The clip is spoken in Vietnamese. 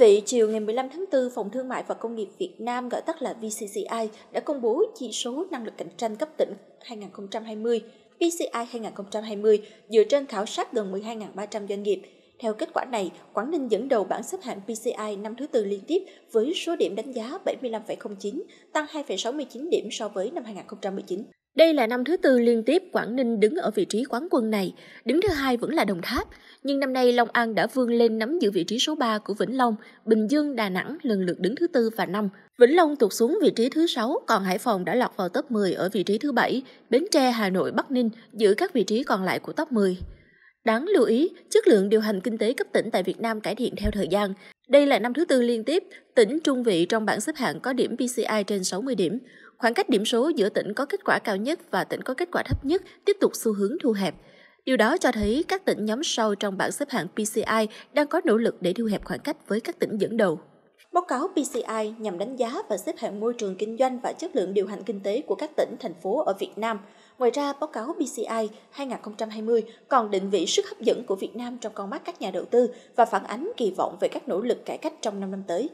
vị, chiều ngày 15 tháng 4, Phòng Thương mại và Công nghiệp Việt Nam gọi tắt là VCCI đã công bố chỉ số năng lực cạnh tranh cấp tỉnh 2020, PCI 2020 dựa trên khảo sát gần 12.300 doanh nghiệp. Theo kết quả này, Quảng Ninh dẫn đầu bảng xếp hạng PCI năm thứ tư liên tiếp với số điểm đánh giá 75,09, tăng 2,69 điểm so với năm 2019. Đây là năm thứ tư liên tiếp Quảng Ninh đứng ở vị trí quán quân này, đứng thứ hai vẫn là Đồng Tháp, nhưng năm nay Long An đã vươn lên nắm giữ vị trí số 3 của Vĩnh Long, Bình Dương, Đà Nẵng lần lượt đứng thứ tư và năm. Vĩnh Long tụt xuống vị trí thứ 6, còn Hải Phòng đã lọt vào top 10 ở vị trí thứ 7, Bến Tre, Hà Nội, Bắc Ninh giữ các vị trí còn lại của top 10. Đáng lưu ý, chất lượng điều hành kinh tế cấp tỉnh tại Việt Nam cải thiện theo thời gian. Đây là năm thứ tư liên tiếp, tỉnh trung vị trong bảng xếp hạng có điểm PCI trên 60 điểm. Khoảng cách điểm số giữa tỉnh có kết quả cao nhất và tỉnh có kết quả thấp nhất tiếp tục xu hướng thu hẹp. Điều đó cho thấy các tỉnh nhóm sau trong bảng xếp hạng PCI đang có nỗ lực để thu hẹp khoảng cách với các tỉnh dẫn đầu. Báo cáo PCI nhằm đánh giá và xếp hạng môi trường kinh doanh và chất lượng điều hành kinh tế của các tỉnh, thành phố ở Việt Nam. Ngoài ra, báo cáo PCI 2020 còn định vị sức hấp dẫn của Việt Nam trong con mắt các nhà đầu tư và phản ánh kỳ vọng về các nỗ lực cải cách trong 5 năm tới.